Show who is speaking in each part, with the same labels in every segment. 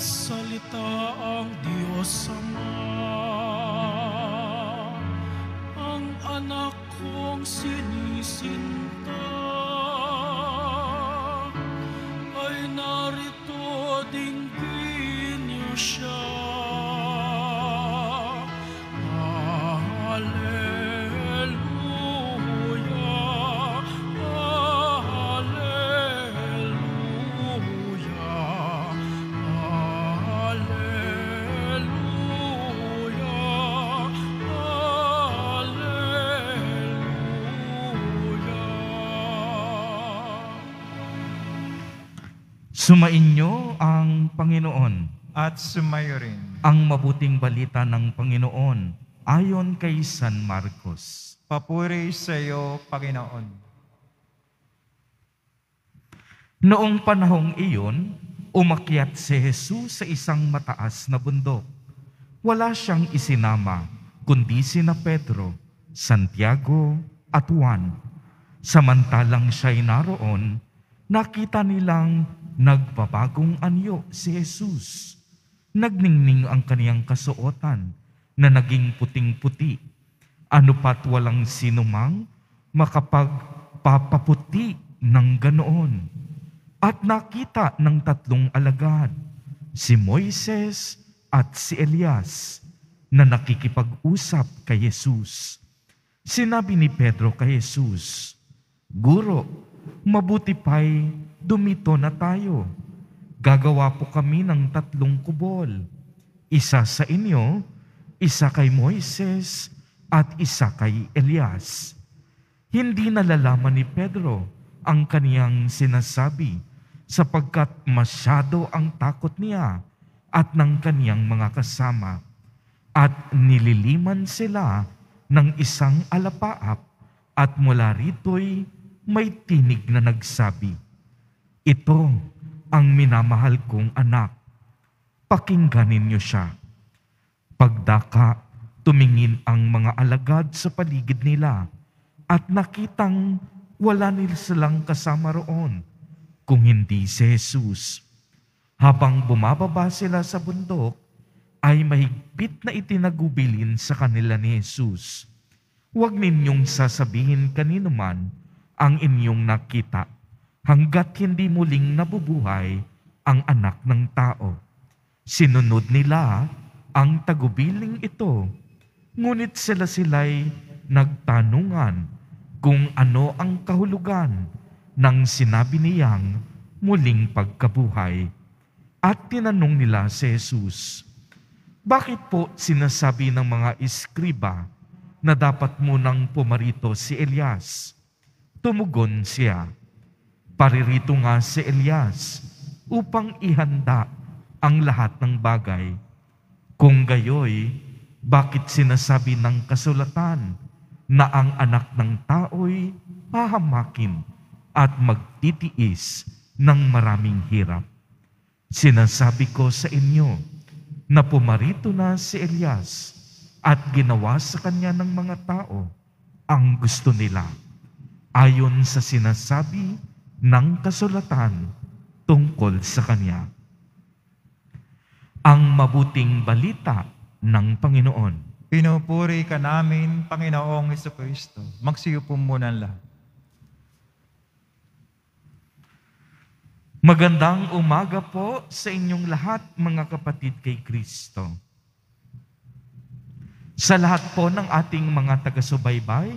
Speaker 1: nagsalita ang Diyos Ama. Ang anak kong sinisinta. Sumainyo ang Panginoon. At sumayo rin. Ang mabuting balita ng Panginoon ayon kay San Marcos. Papuri sa iyo, Panginoon. Noong panahong iyon, umakyat si Jesus sa isang mataas na bundok. Wala siyang isinama, kundi sina Pedro, Santiago at Juan. Samantalang siya'y naroon, nakita nilang nagbabagong anyo si Jesus. Nagningning ang kaniyang kasuotan na naging puting-puti. Ano pat walang sinumang makapagpapaputi ng ganoon. At nakita ng tatlong alagad, si Moises at si Elias, na nakikipag-usap kay Jesus. Sinabi ni Pedro kay Jesus, Guro, mabuti pa'y dumito na tayo. Gagawa po kami ng tatlong kubol. Isa sa inyo, isa kay Moises, at isa kay Elias. Hindi nalalaman ni Pedro ang kaniyang sinasabi sapagkat masyado ang takot niya at ng kaniyang mga kasama. At nililiman sila ng isang alapaap at mula rito'y may tinig na nagsabi, Ito ang minamahal kong anak. Pakinggan ninyo siya. Pagdaka, tumingin ang mga alagad sa paligid nila at nakitang wala nila silang kasama roon kung hindi si Jesus. Habang bumababa sila sa bundok, ay mahigpit na itinagubilin sa kanila ni Jesus. Huwag ninyong sasabihin kanino man ang inyong nakita hanggat hindi muling nabubuhay ang anak ng tao. Sinunod nila ang tagubiling ito, ngunit sila sila'y nagtanungan kung ano ang kahulugan ng sinabi niyang muling pagkabuhay. At tinanong nila si Jesus, Bakit po sinasabi ng mga iskriba na dapat munang pumarito si Elias? Tumugon siya. Paririto nga si Elias upang ihanda ang lahat ng bagay. Kung gayoy, bakit sinasabi ng kasulatan na ang anak ng tao'y pahamakin at magtitiis ng maraming hirap? Sinasabi ko sa inyo na pumarito na si Elias at ginawa sa kanya ng mga tao ang gusto nila ayon sa sinasabi ng kasulatan tungkol sa Kanya. Ang mabuting balita ng Panginoon. Pinupuri ka namin, Panginoong Kristo. Magsiyupo muna lahat. Magandang umaga po sa inyong lahat, mga kapatid kay Kristo. Sa lahat po ng ating mga taga-subaybay,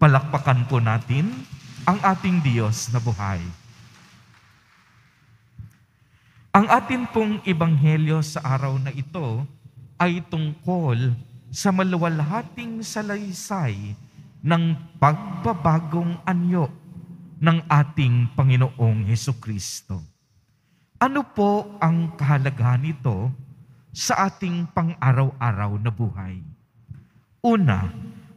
Speaker 1: Palakpakan po natin ang ating Diyos na buhay. Ang atin pong ebanghelyo sa araw na ito ay tungkol sa maluwalhating salaysay ng pagbabagong anyo ng ating Panginoong Heso Kristo. Ano po ang kahalagahan nito sa ating pang-araw-araw na buhay? Una,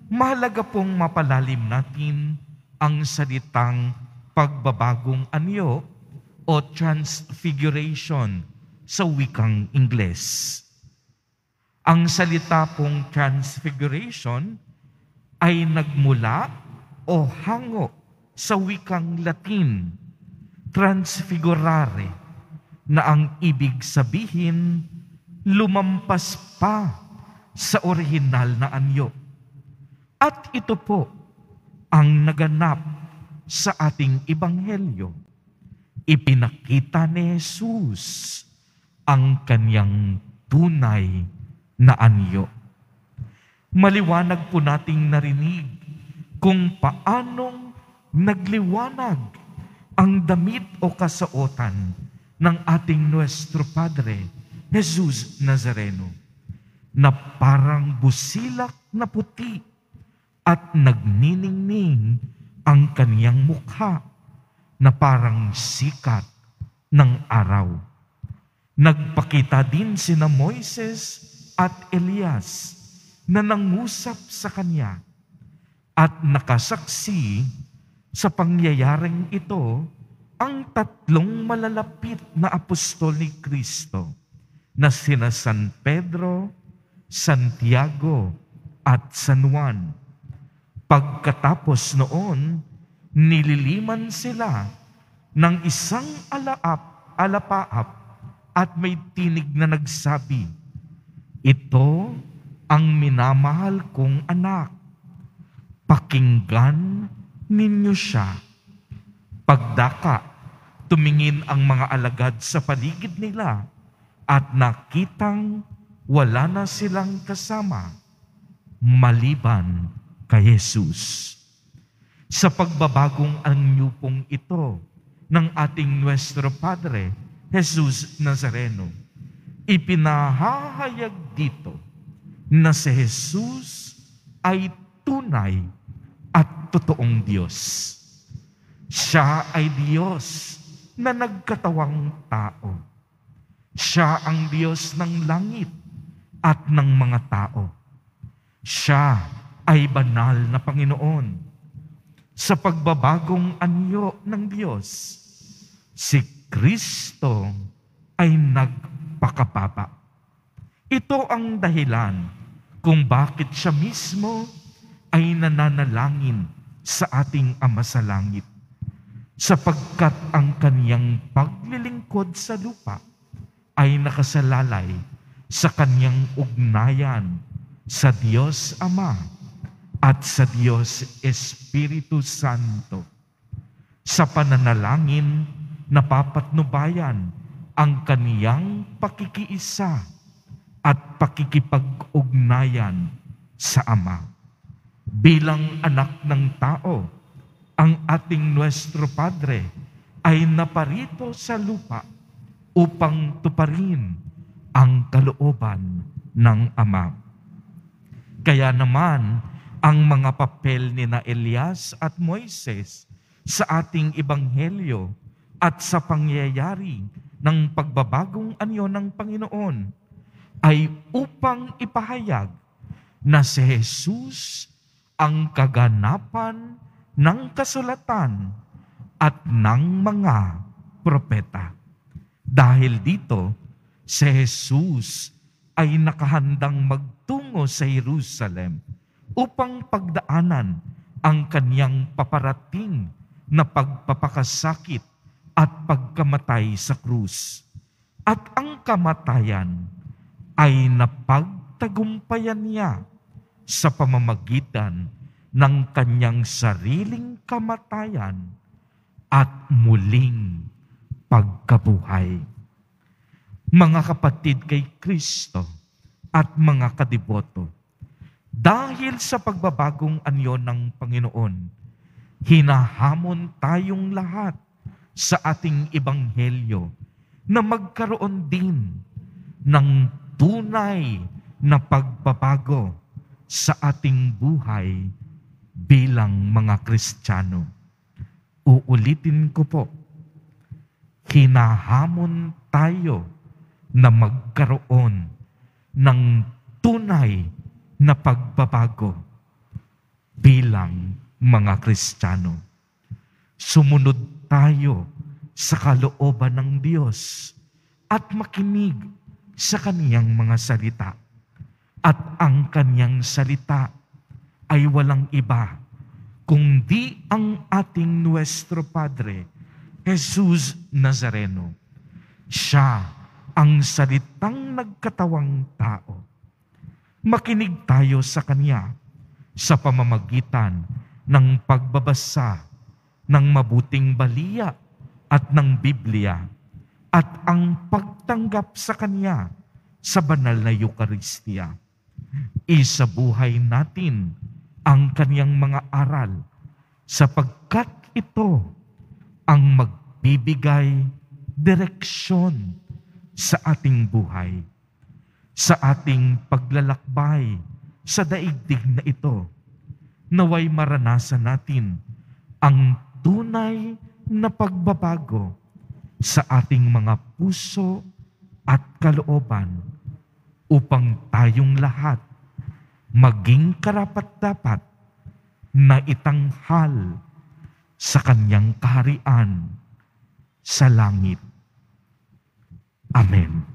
Speaker 1: mahalaga pong mapalalim natin ang salitang pagbabagong anyo o transfiguration sa wikang Ingles. Ang salita pong transfiguration ay nagmula o hango sa wikang Latin, transfigurare, na ang ibig sabihin lumampas pa sa orihinal na anyo. At ito po ang naganap sa ating ibanghelyo. Ipinakita ni Jesus ang kanyang tunay na anyo. Maliwanag po nating narinig kung paanong nagliwanag ang damit o kasuotan ng ating Nuestro Padre, Jesus Nazareno, na parang busilak na puti at nagniningning ang kaniyang mukha na parang sikat ng araw. Nagpakita din sina Moises at Elias na nangusap sa kanya at nakasaksi sa pangyayaring ito ang tatlong malalapit na apostol ni Kristo na sina San Pedro, Santiago at San Juan Pagkatapos noon, nililiman sila ng isang alaap, alapaap at may tinig na nagsabi, Ito ang minamahal kong anak. Pakinggan ninyo siya. Pagdaka, tumingin ang mga alagad sa paligid nila at nakitang wala na silang kasama maliban kay Jesus. Sa pagbabagong ang anyupong ito ng ating Nuestro Padre, Jesus Nazareno, ipinahahayag dito na si Jesus ay tunay at totoong Diyos. Siya ay Diyos na nagkatawang tao. Siya ang Diyos ng langit at ng mga tao. Siya ay banal na Panginoon. Sa pagbabagong anyo ng Diyos, si Kristo ay nagpakapapa. Ito ang dahilan kung bakit siya mismo ay nananalangin sa ating Ama sa Langit sapagkat ang kaniyang paglilingkod sa lupa ay nakasalalay sa kaniyang ugnayan sa Diyos Ama at sa Diyos Espiritu Santo sa pananalangin napapatnubayan ang kaniyang pakikiisa at pakikipag-ugnayan sa Ama. Bilang anak ng tao, ang ating Nuestro Padre ay naparito sa lupa upang tuparin ang kalooban ng Ama. Kaya naman, ang mga papel ni na Elias at Moises sa ating ebanghelyo at sa pangyayari ng pagbabagong anyo ng Panginoon ay upang ipahayag na si Jesus ang kaganapan ng kasulatan at ng mga propeta. Dahil dito, si Jesus ay nakahandang magtungo sa Jerusalem upang pagdaanan ang kanyang paparating na pagpapakasakit at pagkamatay sa krus. At ang kamatayan ay napagtagumpayan niya sa pamamagitan ng kanyang sariling kamatayan at muling pagkabuhay. Mga kapatid kay Kristo at mga kadiboto, dahil sa pagbabagong anyo ng Panginoon, hinahamon tayong lahat sa ating ebanghelyo na magkaroon din ng tunay na pagbabago sa ating buhay bilang mga Kristiyano. Uulitin ko po, hinahamon tayo na magkaroon ng tunay na pagbabago bilang mga Kristiyano. Sumunod tayo sa kalooban ng Diyos at makinig sa kaniyang mga salita. At ang kaniyang salita ay walang iba kundi ang ating Nuestro Padre, Jesus Nazareno. Siya ang salitang nagkatawang tao makinig tayo sa Kanya sa pamamagitan ng pagbabasa ng mabuting baliya at ng Biblia at ang pagtanggap sa Kanya sa banal na Eukaristiya. Isa buhay natin ang Kanyang mga aral sapagkat ito ang magbibigay direksyon sa ating buhay sa ating paglalakbay sa daigdig na ito, naway maranasan natin ang tunay na pagbabago sa ating mga puso at kalooban upang tayong lahat maging karapat-dapat na itanghal sa kanyang kaharian sa langit. Amen.